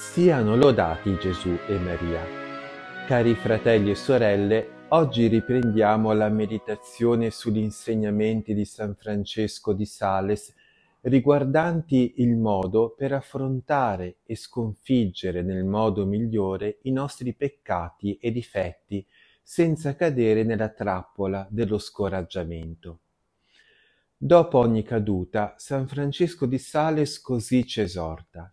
Siano lodati Gesù e Maria. Cari fratelli e sorelle, oggi riprendiamo la meditazione sugli insegnamenti di San Francesco di Sales riguardanti il modo per affrontare e sconfiggere nel modo migliore i nostri peccati e difetti senza cadere nella trappola dello scoraggiamento. Dopo ogni caduta, San Francesco di Sales così ci esorta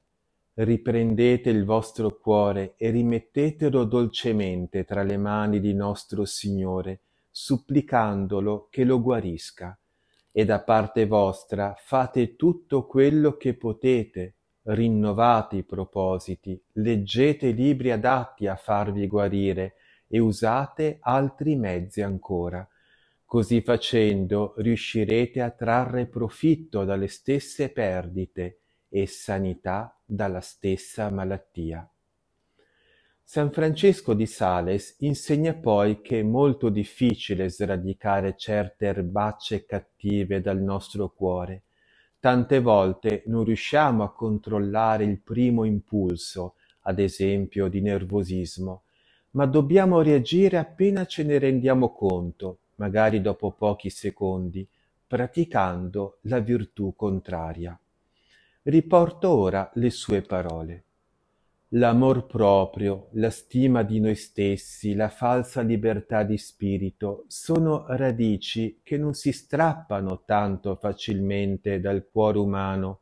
riprendete il vostro cuore e rimettetelo dolcemente tra le mani di nostro Signore, supplicandolo che lo guarisca. E da parte vostra fate tutto quello che potete, rinnovate i propositi, leggete libri adatti a farvi guarire e usate altri mezzi ancora. Così facendo riuscirete a trarre profitto dalle stesse perdite e sanità dalla stessa malattia. San Francesco di Sales insegna poi che è molto difficile sradicare certe erbacce cattive dal nostro cuore. Tante volte non riusciamo a controllare il primo impulso, ad esempio di nervosismo, ma dobbiamo reagire appena ce ne rendiamo conto, magari dopo pochi secondi, praticando la virtù contraria riporto ora le sue parole. L'amor proprio, la stima di noi stessi, la falsa libertà di spirito sono radici che non si strappano tanto facilmente dal cuore umano,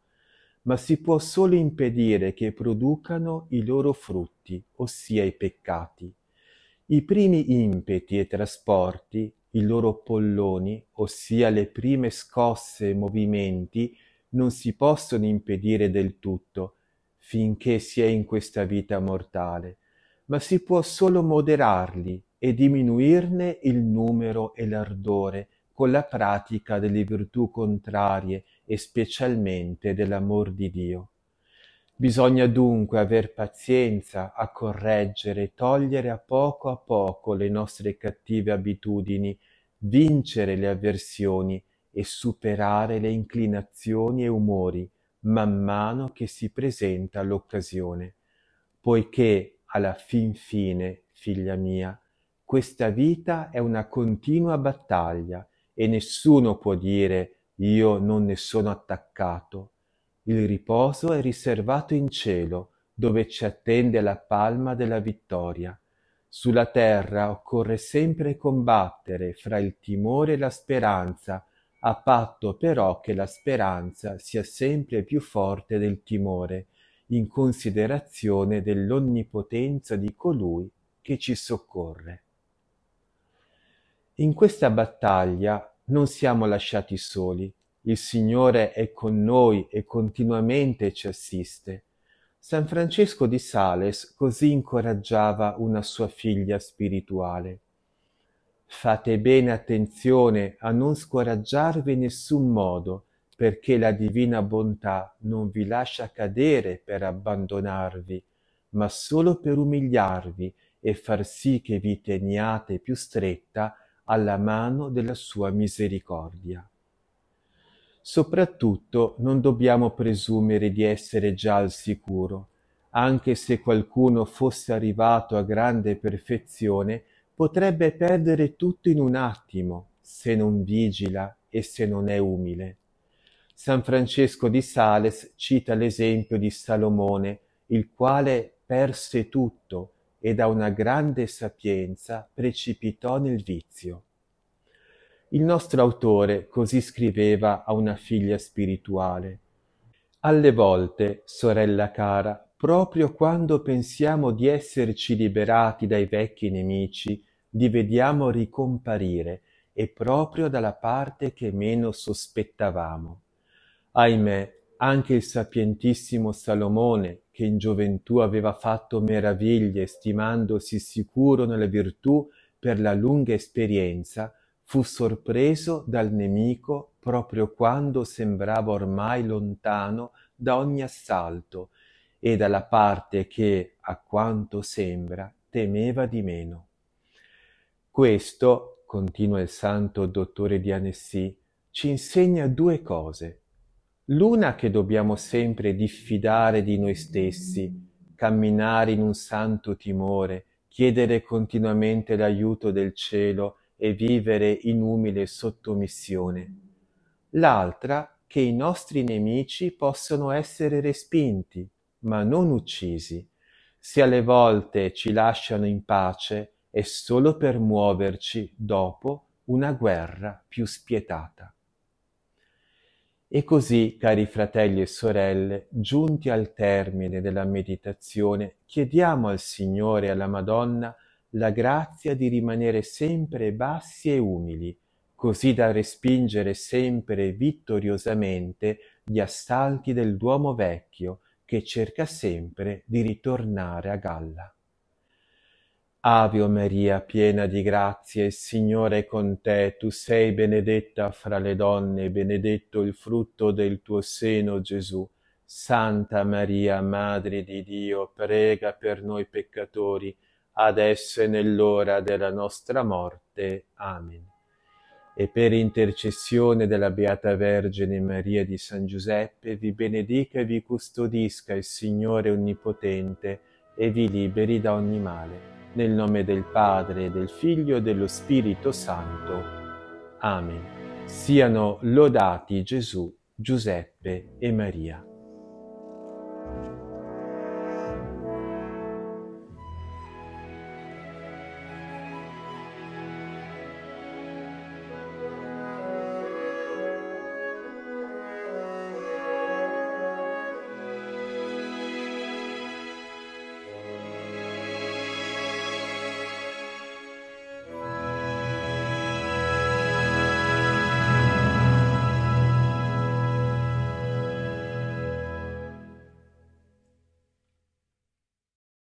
ma si può solo impedire che producano i loro frutti, ossia i peccati. I primi impeti e trasporti, i loro polloni, ossia le prime scosse e movimenti, non si possono impedire del tutto finché si è in questa vita mortale, ma si può solo moderarli e diminuirne il numero e l'ardore con la pratica delle virtù contrarie e specialmente dell'amor di Dio. Bisogna dunque aver pazienza a correggere e togliere a poco a poco le nostre cattive abitudini, vincere le avversioni, e superare le inclinazioni e umori man mano che si presenta l'occasione, poiché alla fin fine, figlia mia, questa vita è una continua battaglia e nessuno può dire io non ne sono attaccato. Il riposo è riservato in cielo, dove ci attende la palma della vittoria. Sulla terra occorre sempre combattere fra il timore e la speranza a patto però che la speranza sia sempre più forte del timore, in considerazione dell'onnipotenza di colui che ci soccorre. In questa battaglia non siamo lasciati soli, il Signore è con noi e continuamente ci assiste. San Francesco di Sales così incoraggiava una sua figlia spirituale. Fate bene attenzione a non scoraggiarvi in nessun modo, perché la divina bontà non vi lascia cadere per abbandonarvi, ma solo per umiliarvi e far sì che vi teniate più stretta alla mano della sua misericordia. Soprattutto non dobbiamo presumere di essere già al sicuro, anche se qualcuno fosse arrivato a grande perfezione, potrebbe perdere tutto in un attimo se non vigila e se non è umile. San Francesco di Sales cita l'esempio di Salomone, il quale perse tutto e da una grande sapienza precipitò nel vizio. Il nostro autore così scriveva a una figlia spirituale. Alle volte, sorella cara, proprio quando pensiamo di esserci liberati dai vecchi nemici, li vediamo ricomparire e proprio dalla parte che meno sospettavamo. Ahimè, anche il sapientissimo Salomone, che in gioventù aveva fatto meraviglie stimandosi sicuro nelle virtù per la lunga esperienza, fu sorpreso dal nemico proprio quando sembrava ormai lontano da ogni assalto e dalla parte che, a quanto sembra, temeva di meno. Questo, continua il santo dottore di Annecy, ci insegna due cose. L'una che dobbiamo sempre diffidare di noi stessi, camminare in un santo timore, chiedere continuamente l'aiuto del cielo e vivere in umile sottomissione. L'altra che i nostri nemici possono essere respinti, ma non uccisi. Se alle volte ci lasciano in pace, e solo per muoverci dopo una guerra più spietata. E così, cari fratelli e sorelle, giunti al termine della meditazione, chiediamo al Signore e alla Madonna la grazia di rimanere sempre bassi e umili, così da respingere sempre vittoriosamente gli assalti del Duomo Vecchio che cerca sempre di ritornare a galla. Ave Maria, piena di grazie, il Signore è con te. Tu sei benedetta fra le donne, benedetto il frutto del tuo seno, Gesù. Santa Maria, Madre di Dio, prega per noi peccatori, adesso e nell'ora della nostra morte. Amen. E per intercessione della Beata Vergine Maria di San Giuseppe, vi benedica e vi custodisca il Signore Onnipotente e vi liberi da ogni male. Nel nome del Padre, del Figlio e dello Spirito Santo. Amen. Siano lodati Gesù, Giuseppe e Maria.